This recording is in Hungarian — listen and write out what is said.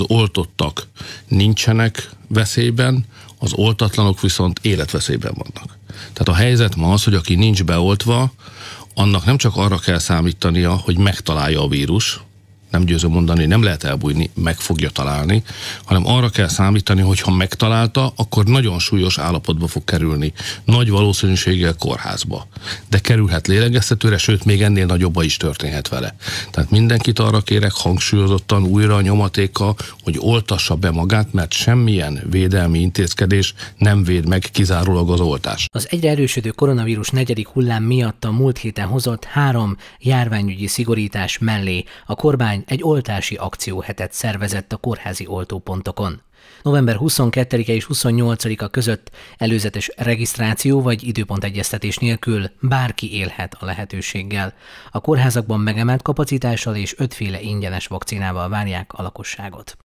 az oltottak nincsenek veszélyben, az oltatlanok viszont életveszélyben vannak. Tehát a helyzet ma az, hogy aki nincs beoltva, annak nem csak arra kell számítania, hogy megtalálja a vírus, nem győző mondani, nem lehet elbújni, meg fogja találni, hanem arra kell számítani, hogy ha megtalálta, akkor nagyon súlyos állapotba fog kerülni. Nagy valószínűséggel kórházba. De kerülhet lélegeztetőre, sőt, még ennél nagyobb is történhet vele. Tehát mindenkit arra kérek hangsúlyozottan újra a nyomatéka, hogy oltassa be magát, mert semmilyen védelmi intézkedés nem véd meg kizárólag az oltás. Az egyre erősödő koronavírus negyedik hullám miatt a múlt héten hozott három járványügyi szigorítás mellé a kormány egy oltási akcióhetet szervezett a kórházi oltópontokon. November 22-e és 28-a között előzetes regisztráció vagy időpontegyeztetés nélkül bárki élhet a lehetőséggel. A kórházakban megemelt kapacitással és ötféle ingyenes vakcinával várják a lakosságot.